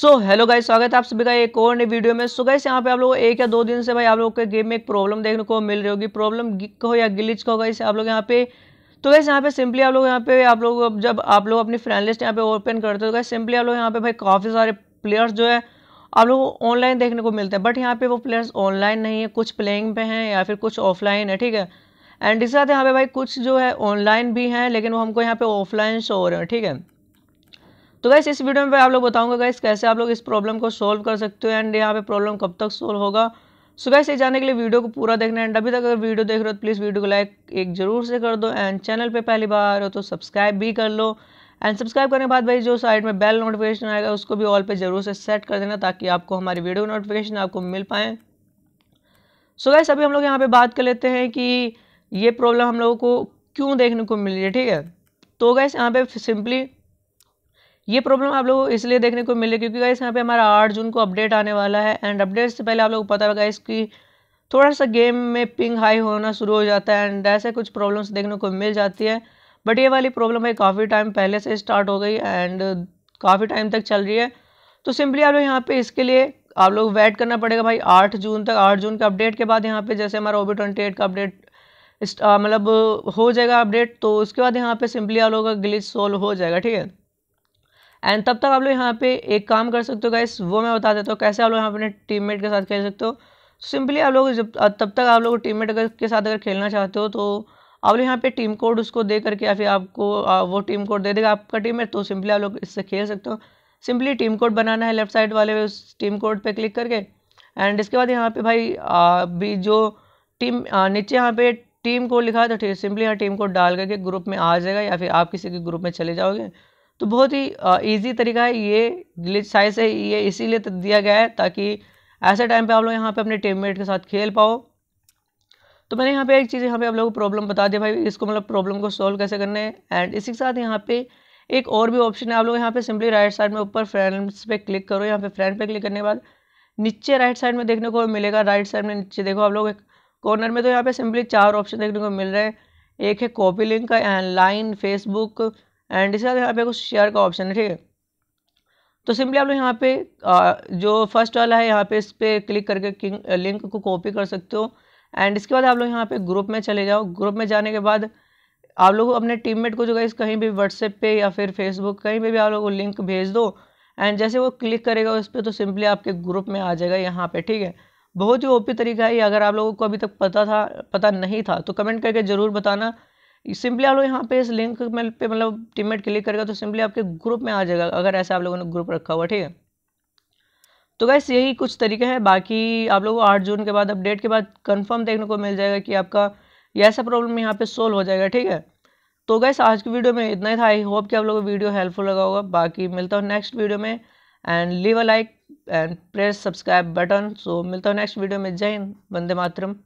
so hello guys स्वागत है आप सभी का एक और नई वीडियो में सो गाइस यहाँ पे आप लोग एक या दो दिन से भाई आप लोगों के गेम में एक प्रॉब्लम देखने को मिल रही होगी प्रॉब्लम हो या गिलिच का होगा इसे आप लोग यहाँ पे तो गैस यहाँ पे सिंपली आप लोग यहाँ पे आप लोग जब आप लोग अपनी फ्रेंड लिस्ट यहाँ पे ओपन करते हो तो सिंपली आप लोग यहाँ पे भाई काफ़ी सारे प्लेयर्स जो है आप लोग को ऑनलाइन देखने को मिलते हैं बट यहाँ पे वो प्लेयर्स ऑनलाइन नहीं है कुछ प्लेइंग पे हैं या फिर कुछ ऑफलाइन है ठीक है एंड इसके साथ यहाँ पे भाई कुछ जो है ऑनलाइन भी हैं लेकिन वो हमको यहाँ पे ऑफलाइन शो हो रहे हैं ठीक है तो गैस इस वीडियो में आप लोग बताऊंगा गैस कैसे आप लोग इस प्रॉब्लम को सॉल्व कर सकते हो एंड यहाँ पे प्रॉब्लम कब तक सॉल्व होगा सो गैस ये जाने के लिए वीडियो को पूरा देखना एंड अभी तक अगर वीडियो देख रहे हो तो प्लीज़ वीडियो को लाइक एक जरूर से कर दो एंड चैनल पर पहली बार हो तो सब्सक्राइब भी कर लो एंड सब्सक्राइब करने के बाद भाई जो साइड में बेल नोटिफिकेशन आएगा उसको भी ऑल पर जरूर से सेट कर देना ताकि आपको हमारी वीडियो नोटिफिकेशन आपको मिल पाएँ सो गैस अभी हम लोग यहाँ पर बात कर लेते हैं कि ये प्रॉब्लम हम लोगों को क्यों देखने को मिल रही है ठीक है तो गैस यहाँ पे सिंपली ये प्रॉब्लम आप लोगों को इसलिए देखने को मिले क्योंकि गाइस यहाँ पे हमारा आठ जून को अपडेट आने वाला है एंड अपडेट से पहले आप लोग को पता होगा गाइस कि थोड़ा सा गेम में पिंग हाई होना शुरू हो जाता है एंड ऐसे कुछ प्रॉब्लम्स देखने को मिल जाती है बट ये वाली प्रॉब्लम भाई काफ़ी टाइम पहले से स्टार्ट हो गई एंड काफ़ी टाइम तक चल रही है तो सिंपली आप लोग यहाँ पे इसके लिए आप लोग वेट करना पड़ेगा भाई आठ जून तक आठ जून के अपडेट के बाद यहाँ पर जैसे हमारा ओ ट्वेंटी एट का अपडेट मतलब हो जाएगा अपडेट तो उसके बाद यहाँ पे सिंपली आप लोगों का ग्लिच सोल्व हो जाएगा ठीक है एंड तब तक आप लोग यहाँ पे एक काम कर सकते हो गाइस वो मैं बता देता हूँ कैसे आप लोग यहाँ अपने टीम के साथ खेल सकते हो सिंपली आप लोग जब तब तक आप लोग टीम के साथ अगर खेलना चाहते हो तो आप लोग यहाँ पे टीम कोड उसको दे करके या फिर आपको वो टीम कोड दे देगा आपका टीम है तो सिंपली आप लोग इससे खेल सकते हो सिंपली टीम कोड बनाना है लेफ्ट साइड वाले उस टीम कोड पे क्लिक करके एंड इसके बाद यहाँ पे भाई अभी भी जो टीम नीचे यहाँ पे टीम कोड लिखा है तो ठीक सिंपली यहाँ टीम कोड डाल करके ग्रुप में आ जाएगा या फिर आप किसी के ग्रुप में चले जाओगे तो बहुत ही ईजी तरीका है ये ग्लिच साइज है ये इसीलिए तो दिया गया है ताकि ऐसे टाइम पे आप लोग यहाँ पे अपने टीम के साथ खेल पाओ तो मैंने यहाँ पे एक चीज़ यहाँ पे आप लोगों को प्रॉब्लम बता दिया भाई इसको मतलब प्रॉब्लम को सॉल्व कैसे करना है एंड इसी के साथ यहाँ पे एक और भी ऑप्शन है आप लोग यहाँ पे सिंपली राइट साइड में ऊपर फ्रेंड्स पे क्लिक करो यहाँ पे फ्रेंड पे क्लिक करने के बाद नीचे राइट साइड में देखने को मिलेगा राइट साइड में नीचे देखो आप लोग एक कॉर्नर में तो यहाँ पे सिंपली चार ऑप्शन देखने को मिल रहे हैं एक है कॉपी लिंक का एंड लाइन फेसबुक एंड इसके बाद यहाँ पे कुछ शेयर का ऑप्शन है ठीक है तो सिंपली आप लोग यहाँ पे जो फर्स्ट वाला है यहाँ पे इस पर क्लिक करके लिंक को कॉपी कर सकते हो एंड इसके बाद आप लोग यहाँ पे ग्रुप में चले जाओ ग्रुप में जाने के बाद आप लोग अपने टीममेट को जो गाइस कहीं भी व्हाट्सएप पे या फिर फेसबुक कहीं पर भी आप लोग को लिंक भेज दो एंड जैसे वो क्लिक करेगा उस पर तो सिंपली आपके ग्रुप में आ जाएगा यहाँ पे ठीक है बहुत ही ओपी तरीका है अगर आप लोगों को अभी तक पता था पता नहीं था तो कमेंट करके ज़रूर बताना सिंपली आप लोग यहाँ पे इस लिंक में पे मतलब टीममेट क्लिक करेगा तो सिंपली आपके ग्रुप में आ जाएगा अगर ऐसा आप लोगों ने ग्रुप रखा हुआ ठीक है तो गैस यही कुछ तरीके हैं बाकी आप लोगों को आठ जून के बाद अपडेट के बाद कंफर्म देखने को मिल जाएगा कि आपका ये ऐसा प्रॉब्लम यहाँ पे सोल्व हो जाएगा ठीक है तो गैस आज की वीडियो में इतना ही था आई होप कि आप लोगों को वीडियो हेल्पफुल लगा होगा बाकी मिलता हूँ नेक्स्ट वीडियो में and leave a like and press subscribe button so मिलता हूँ नेक्स्ट वीडियो में जय हिंद वंदे मातरम